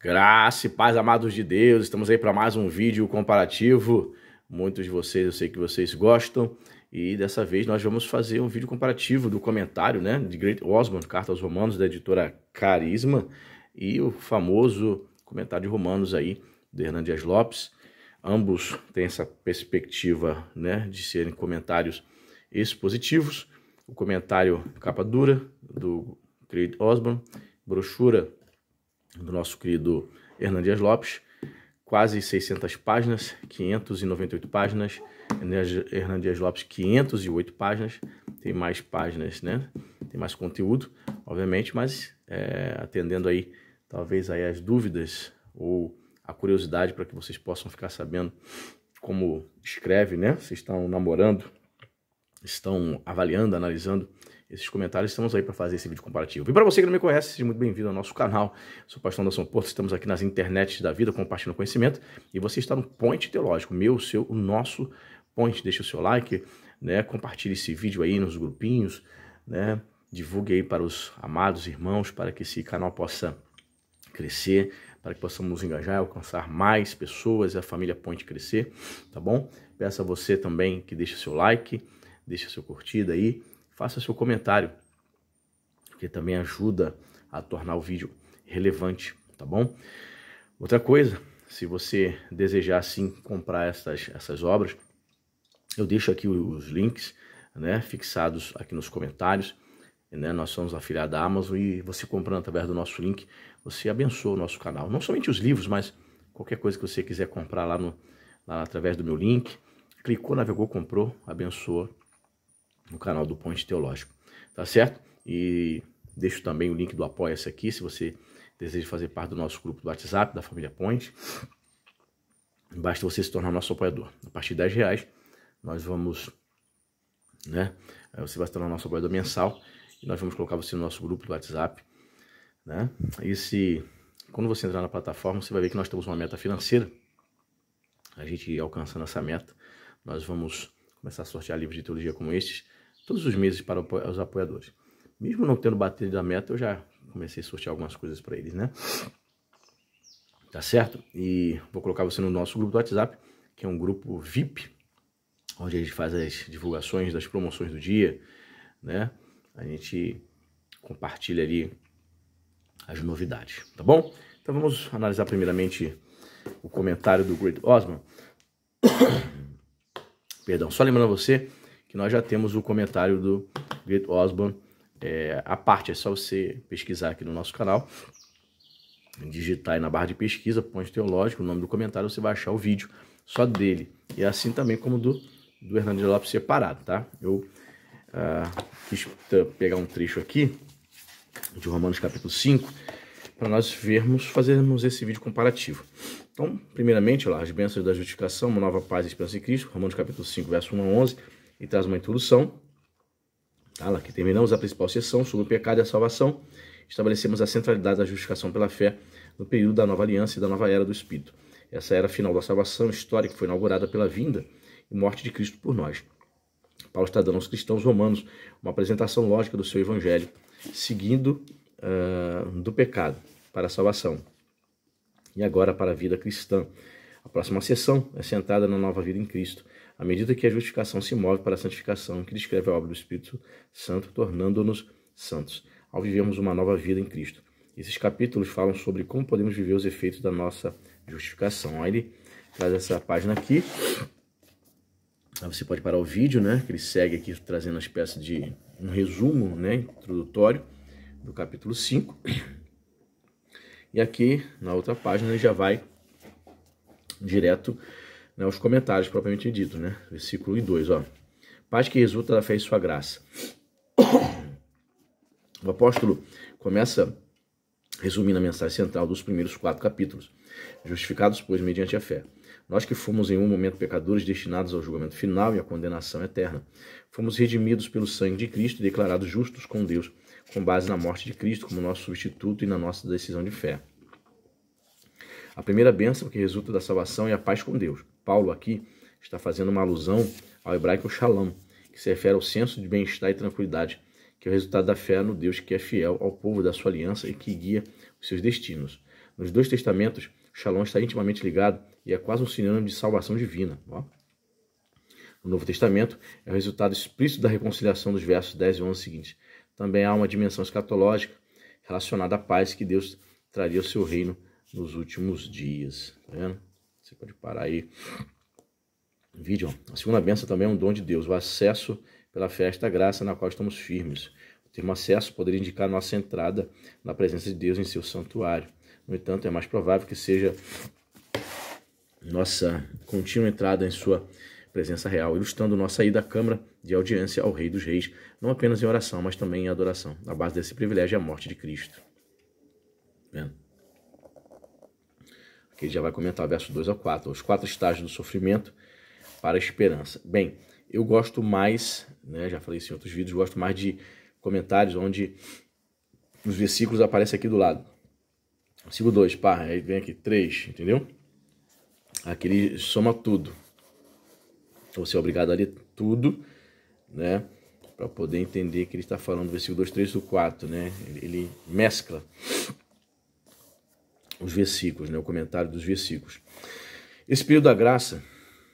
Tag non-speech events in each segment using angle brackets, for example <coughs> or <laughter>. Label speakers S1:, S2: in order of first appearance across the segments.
S1: Graça e paz, amados de Deus. Estamos aí para mais um vídeo comparativo. Muitos de vocês, eu sei que vocês gostam. E dessa vez nós vamos fazer um vídeo comparativo do comentário, né, de Great Osborne, Carta aos Romanos, da editora Carisma, e o famoso comentário de Romanos aí, do Hernandes Lopes. Ambos têm essa perspectiva, né, de serem comentários expositivos. O comentário capa dura do Great Osborne, brochura do nosso querido Hernan Lopes, quase 600 páginas, 598 páginas, Hernan Lopes 508 páginas, tem mais páginas, né? Tem mais conteúdo, obviamente, mas é, atendendo aí talvez aí as dúvidas ou a curiosidade para que vocês possam ficar sabendo como escreve, né? Vocês estão namorando, estão avaliando, analisando esses comentários. Estamos aí para fazer esse vídeo comparativo. E para você que não me conhece, seja muito bem-vindo ao nosso canal. Sou o pastor Anderson Porto, estamos aqui nas internets da vida compartilhando conhecimento. E você está no Ponte Teológico, meu, seu, o nosso Ponte. Deixe o seu like, né? compartilhe esse vídeo aí nos grupinhos, né? divulgue aí para os amados irmãos, para que esse canal possa crescer, para que possamos nos engajar, alcançar mais pessoas e a família Ponte crescer, tá bom? Peço a você também que deixe seu like, deixe seu curtida aí, faça seu comentário, porque também ajuda a tornar o vídeo relevante, tá bom? Outra coisa, se você desejar sim comprar essas, essas obras, eu deixo aqui os links né, fixados aqui nos comentários. Né, nós somos afiliados da Amazon e você comprando através do nosso link, você abençoa o nosso canal. Não somente os livros, mas qualquer coisa que você quiser comprar lá, no, lá através do meu link. Clicou, navegou, comprou, abençoa no canal do Ponte Teológico, tá certo? E deixo também o link do Apoia-se aqui, se você deseja fazer parte do nosso grupo do WhatsApp, da família Ponte. Basta você se tornar nosso apoiador. A partir de 10 reais, nós vamos, né? Você vai se tornar nosso apoiador mensal e nós vamos colocar você no nosso grupo do WhatsApp, né? E se, quando você entrar na plataforma, você vai ver que nós temos uma meta financeira. A gente alcançando essa meta, nós vamos começar a sortear livros de teologia como estes todos os meses para os apoiadores. Mesmo não tendo batido a meta, eu já comecei a sortear algumas coisas para eles, né? Tá certo? E vou colocar você no nosso grupo do WhatsApp, que é um grupo VIP, onde a gente faz as divulgações das promoções do dia, né? A gente compartilha ali as novidades, tá bom? Então vamos analisar primeiramente o comentário do Great Osman. <coughs> Perdão, só lembrando você que nós já temos o comentário do Great Osborne é, a parte. É só você pesquisar aqui no nosso canal, digitar aí na barra de pesquisa, ponte teológico, o nome do comentário, você vai achar o vídeo só dele. E assim também como do, do Hernandes Lopes separado, tá? Eu ah, quis pegar um trecho aqui de Romanos capítulo 5, para nós vermos, fazermos esse vídeo comparativo. Então, primeiramente, lá, as bênçãos da justificação, uma nova paz e esperança em Cristo, Romanos capítulo 5, verso 1 a 11, e traz uma introdução. Tá? Lá que terminamos a principal sessão sobre o pecado e a salvação. Estabelecemos a centralidade da justificação pela fé no período da nova aliança e da nova era do Espírito. Essa era final da salvação histórica que foi inaugurada pela vinda e morte de Cristo por nós. Paulo está dando aos cristãos romanos uma apresentação lógica do seu evangelho, seguindo uh, do pecado para a salvação e agora para a vida cristã. A próxima sessão é centrada na nova vida em Cristo à medida que a justificação se move para a santificação, que descreve a obra do Espírito Santo, tornando-nos santos, ao vivermos uma nova vida em Cristo. Esses capítulos falam sobre como podemos viver os efeitos da nossa justificação. Aí ele traz essa página aqui. você pode parar o vídeo, né? Que ele segue aqui trazendo uma espécie de um resumo, né? Introdutório do capítulo 5. E aqui na outra página ele já vai direto né, os comentários propriamente dito, né? Versículo 2, ó. Paz que resulta da fé e sua graça. <clears throat> O apóstolo começa resumindo a mensagem central dos primeiros quatro capítulos. Justificados, pois, mediante a fé. Nós que fomos em um momento pecadores destinados ao julgamento final e à condenação eterna, fomos redimidos pelo sangue de Cristo e declarados justos com Deus, com base na morte de Cristo como nosso substituto e na nossa decisão de fé. A primeira bênção que resulta da salvação é a paz com Deus. Paulo aqui está fazendo uma alusão ao hebraico shalom, que se refere ao senso de bem-estar e tranquilidade, que é o resultado da fé no Deus que é fiel ao povo da sua aliança e que guia os seus destinos. Nos dois testamentos, shalom está intimamente ligado e é quase um sinônimo de salvação divina. Ó. No Novo Testamento, é o resultado explícito da reconciliação dos versos 10 e 11 seguintes. Também há uma dimensão escatológica relacionada à paz que Deus traria ao seu reino nos últimos dias. Tá vendo? Você pode parar aí. Vídeo. A segunda benção também é um dom de Deus, o acesso pela festa graça na qual estamos firmes. O termo acesso poderia indicar nossa entrada na presença de Deus em seu santuário. No entanto, é mais provável que seja nossa contínua entrada em sua presença real, ilustrando nossa ida à Câmara de audiência ao Rei dos Reis, não apenas em oração, mas também em adoração. A base desse privilégio é a morte de Cristo. Vendo? que ele já vai comentar o verso 2 a 4, os quatro estágios do sofrimento para a esperança. Bem, eu gosto mais, né, já falei isso em outros vídeos, gosto mais de comentários onde os versículos aparecem aqui do lado. Versículo 2, pá, aí vem aqui 3, entendeu? Aqui ele soma tudo. Então, você é obrigado a ler tudo, né? Para poder entender que ele está falando versículo 2, 3 e 4, né? Ele, ele mescla os versículos, né, o comentário dos versículos. Esse período da graça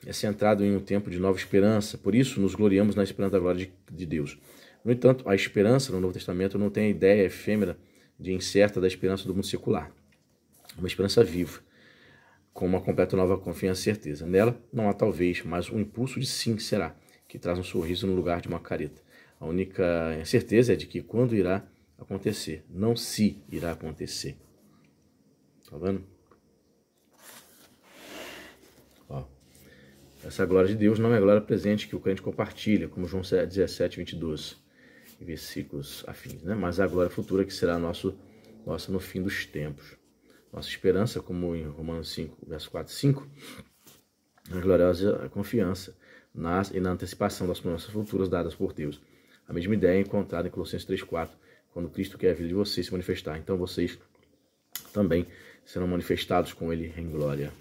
S1: é centrado em um tempo de nova esperança, por isso nos gloriamos na esperança da glória de, de Deus. No entanto, a esperança no Novo Testamento não tem a ideia efêmera de incerta da esperança do mundo secular. Uma esperança viva, com uma completa nova confiança e certeza. Nela não há talvez, mas um impulso de sim será, que traz um sorriso no lugar de uma careta. A única certeza é de que quando irá acontecer, não se irá acontecer. Tá vendo? Ó. Essa é glória de Deus não é a glória presente que o crente compartilha, como João 17, 22, versículos afins, né? Mas é a glória futura que será nosso, nossa no fim dos tempos. Nossa esperança, como em Romanos 5, verso 4 5, a gloriosa confiança nas, e na antecipação das promessas futuras dadas por Deus. A mesma ideia é encontrada em Colossenses 3,4, quando Cristo quer é a vida de vocês se manifestar. Então vocês também serão manifestados com ele em glória.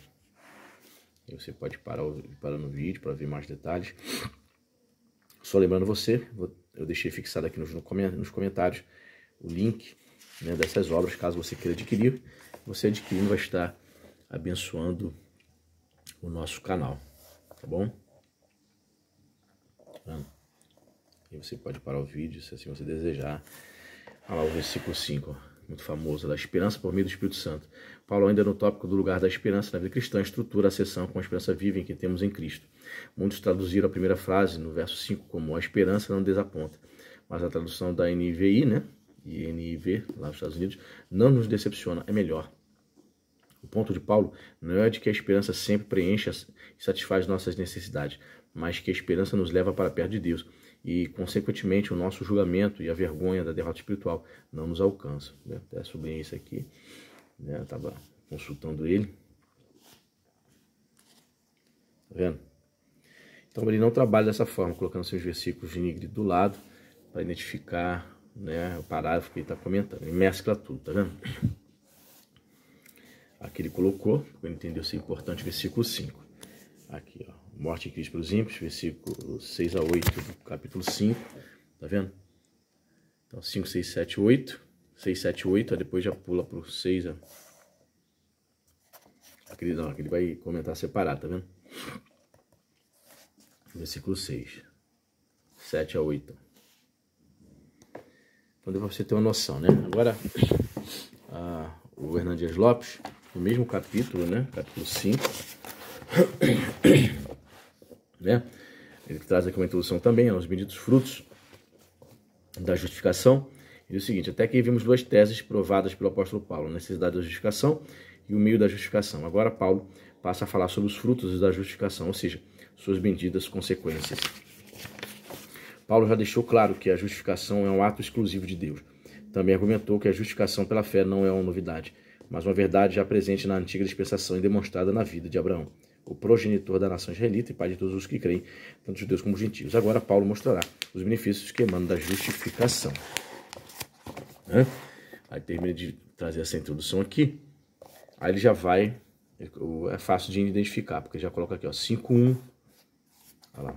S1: E você pode parar, parar no vídeo para ver mais detalhes. Só lembrando você, eu deixei fixado aqui nos, comentários o link né, dessas obras, caso você queira adquirir. Você adquirindo vai estar abençoando o nosso canal, tá bom? Ah, e você pode parar o vídeo se assim você desejar. Olha lá o versículo 5 muito famosa da esperança por meio do Espírito Santo. Paulo, ainda é no tópico do lugar da esperança na vida cristã, estrutura a sessão com a esperança viva em que temos em Cristo. Muitos traduziram a primeira frase, no verso 5, como a esperança não desaponta. Mas a tradução da NVI, né? E NIV, lá nos Estados Unidos, não nos decepciona, é melhor. O ponto de Paulo não é de que a esperança sempre preenche e satisfaz nossas necessidades, mas que a esperança nos leva para perto de Deus e, consequentemente, o nosso julgamento e a vergonha da derrota espiritual não nos alcançam. Né? Até sublinhei isso aqui, né? estava consultando ele. Tá vendo? Então ele não trabalha dessa forma, colocando seus versículos de nigre do lado para identificar né, o parágrafo que ele está comentando. Ele mescla tudo, tá vendo? Aqui ele colocou, ele entendeu ser importante, versículo 5. Aqui, ó morte de Cristo para os ímpios, versículo 6 a 8 do capítulo 5, tá vendo? Então 5, 6, 7, 8, 6, 7, 8, aí depois já pula para o 6, aquele, não, aquele vai comentar separado, tá vendo? Versículo 6, 7 a 8. Então deu pra você ter uma noção, né? Agora, a, o Hernandes Lopes, no mesmo capítulo, né? Capítulo 5. Né? Ele traz aqui uma introdução também aos benditos frutos da justificação. E é o seguinte, até aqui vimos duas teses provadas pelo apóstolo Paulo, a necessidade da justificação e o meio da justificação. Agora Paulo passa a falar sobre os frutos da justificação, ou seja, suas benditas consequências. Paulo já deixou claro que a justificação é um ato exclusivo de Deus. Também argumentou que a justificação pela fé não é uma novidade, mas uma verdade já presente na antiga dispensação e demonstrada na vida de Abraão o progenitor da nação israelita e pai de todos os que creem, tanto judeus como gentios. Agora Paulo mostrará os benefícios que emanam da justificação. Né? Aí termina de trazer essa introdução aqui. Aí ele já vai, é fácil de identificar, porque já coloca aqui, ó, 5.1. Olha lá.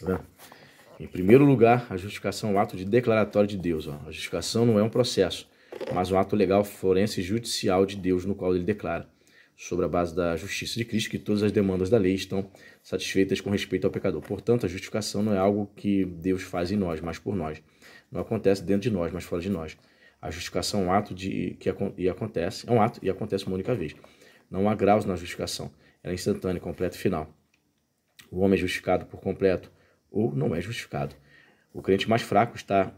S1: Tá em primeiro lugar, a justificação é um ato de declaratório de Deus. Ó. A justificação não é um processo, mas um ato legal, forense e judicial de Deus, no qual ele declara sobre a base da justiça de Cristo, que todas as demandas da lei estão satisfeitas com respeito ao pecador. Portanto, a justificação não é algo que Deus faz em nós, mas por nós. Não acontece dentro de nós, mas fora de nós. A justificação é um ato de, que e acontece, é um ato e acontece uma única vez. Não há graus na justificação. Ela é instantânea, completa e final. O homem é justificado por completo ou não é justificado. O crente mais fraco está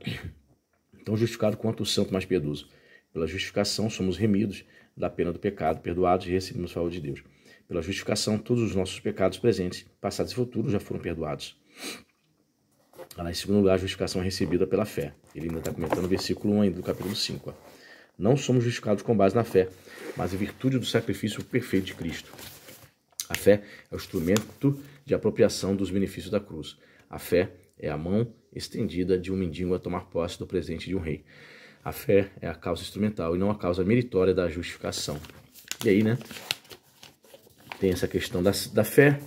S1: <coughs> tão justificado quanto o santo mais piedoso. Pela justificação somos remidos da pena do pecado, perdoados e recebemos o favor de Deus. Pela justificação, todos os nossos pecados presentes, passados e futuros já foram perdoados. Lá em segundo lugar, a justificação é recebida pela fé. Ele ainda está comentando o versículo 1 ainda do capítulo 5. Ó. Não somos justificados com base na fé, mas em virtude do sacrifício perfeito de Cristo. A fé é o instrumento de apropriação dos benefícios da cruz. A fé é a mão estendida de um mendigo a tomar posse do presente de um rei. A fé é a causa instrumental e não a causa meritória da justificação. E aí, né? Tem essa questão da, da fé.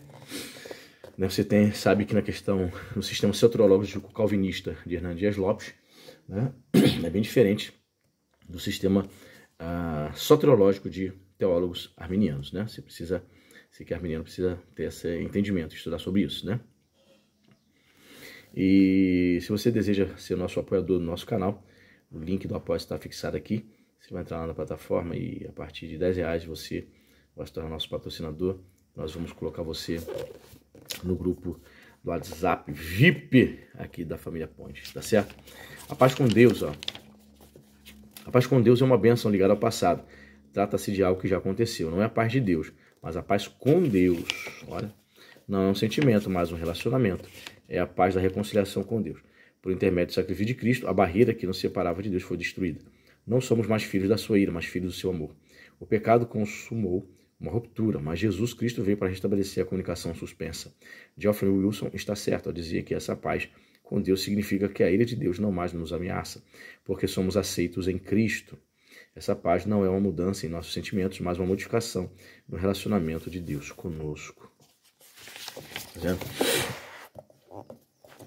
S1: Né? Você tem, sabe que na questão, no sistema soteriológico calvinista de Hernandes Dias Lopes, né? é bem diferente do sistema ah, soteriológico de teólogos arminianos, né? Você precisa, você que é arminiano precisa ter esse entendimento, estudar sobre isso, né? E se você deseja ser nosso apoiador do nosso canal, o link do apoio está fixado aqui. Você vai entrar lá na plataforma e a partir de 10 reais você vai se tornar nosso patrocinador. Nós vamos colocar você no grupo do WhatsApp VIP aqui da família Ponte, tá certo? A paz com Deus, ó. A paz com Deus é uma benção ligada ao passado. Trata-se de algo que já aconteceu. Não é a paz de Deus, mas a paz com Deus. Olha, não é um sentimento, mas um relacionamento. É a paz da reconciliação com Deus. Por intermédio do sacrifício de Cristo, a barreira que nos separava de Deus foi destruída. Não somos mais filhos da sua ira, mas filhos do seu amor. O pecado consumou uma ruptura, mas Jesus Cristo veio para restabelecer a comunicação suspensa. Geoffrey Wilson está certo ao dizer que essa paz com Deus significa que a ira de Deus não mais nos ameaça, porque somos aceitos em Cristo. Essa paz não é uma mudança em nossos sentimentos, mas uma modificação no relacionamento de Deus conosco. Tá vendo?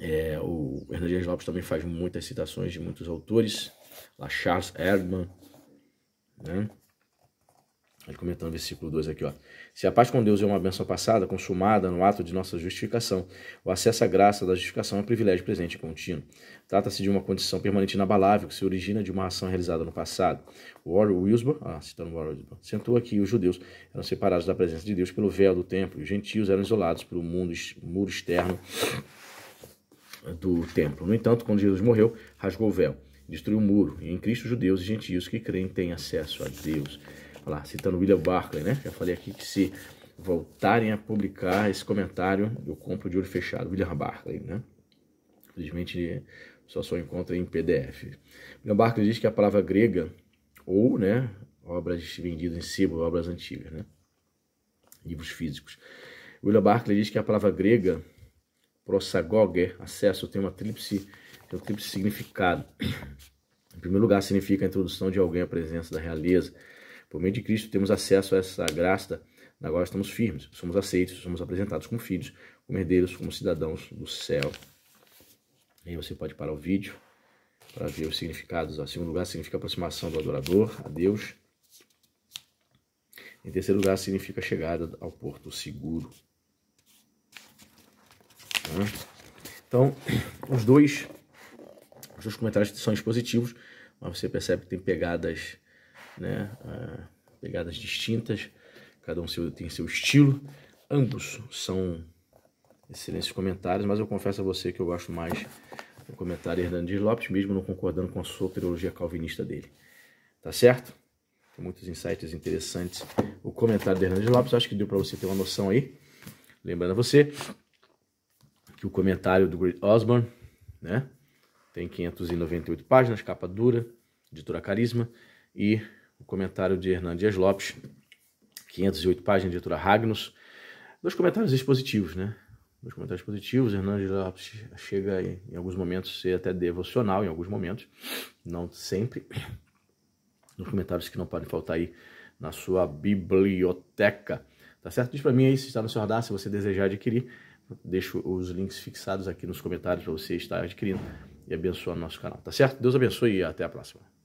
S1: É, o Hernandes Lopes também faz muitas citações de muitos autores, lá Charles Erdman, né? Ele comentando o versículo 2 aqui, ó. Se a paz com Deus é uma benção passada, consumada no ato de nossa justificação, o acesso à graça da justificação é um privilégio presente e contínuo. Trata-se de uma condição permanente inabalável que se origina de uma ação realizada no passado. Warren Wilsburn, ah, citando Warren Wilsburn, sentou que os judeus eram separados da presença de Deus pelo véu do templo, e os gentios eram isolados pelo mundo, muro externo do templo. No entanto, quando Jesus morreu, rasgou o véu, destruiu o muro, e em Cristo judeus e gentios que creem têm acesso a Deus. Olha lá, citando William Barclay, né? Já falei aqui que se voltarem a publicar esse comentário, eu compro de olho fechado, William Barclay, né? Infelizmente, só só encontra em PDF. William Barclay diz que a palavra grega, ou, né, obras vendidas em sebo, obras antigas, né? Livros físicos. William Barclay diz que a palavra grega Prossagoger, acesso, tem uma tríplice, tem um tríplice significado. Em primeiro lugar, significa a introdução de alguém à presença da realeza. Por meio de Cristo, temos acesso a essa graça, agora estamos firmes, somos aceitos, somos apresentados como filhos, como herdeiros, como cidadãos do céu. E aí você pode parar o vídeo para ver os significados. Em segundo lugar, significa aproximação do adorador a Deus. Em terceiro lugar, significa chegada ao porto seguro. Né? Então, <clears throat> os dois, os dois comentários são expositivos, mas você percebe que tem pegadas, né, ah, pegadas distintas, cada um tem seu estilo. Ambos são excelentes comentários, mas eu confesso a você que eu gosto mais do comentário Hernandes Lopes, mesmo não concordando com a teologia calvinista dele. Tá certo? Tem muitos insights interessantes. O comentário do Hernandes Lopes, acho que deu para você ter uma noção aí. Lembrando a você que o comentário do Great Osborne, né? Tem 598 páginas, capa dura, editora Carisma, e o comentário de Hernandes Lopes, 508 páginas, editora Ragnos. Dois comentários expositivos, né? Dois comentários positivos. Hernandes Lopes chega em, em alguns momentos ser até devocional, em alguns momentos, não sempre. Nos comentários que não podem faltar aí na sua biblioteca. Tá certo? Diz para mim aí se está no seu radar, se você desejar adquirir. Deixo os links fixados aqui nos comentários para você estar adquirindo e abençoando nosso canal, tá certo? Deus abençoe e até a próxima.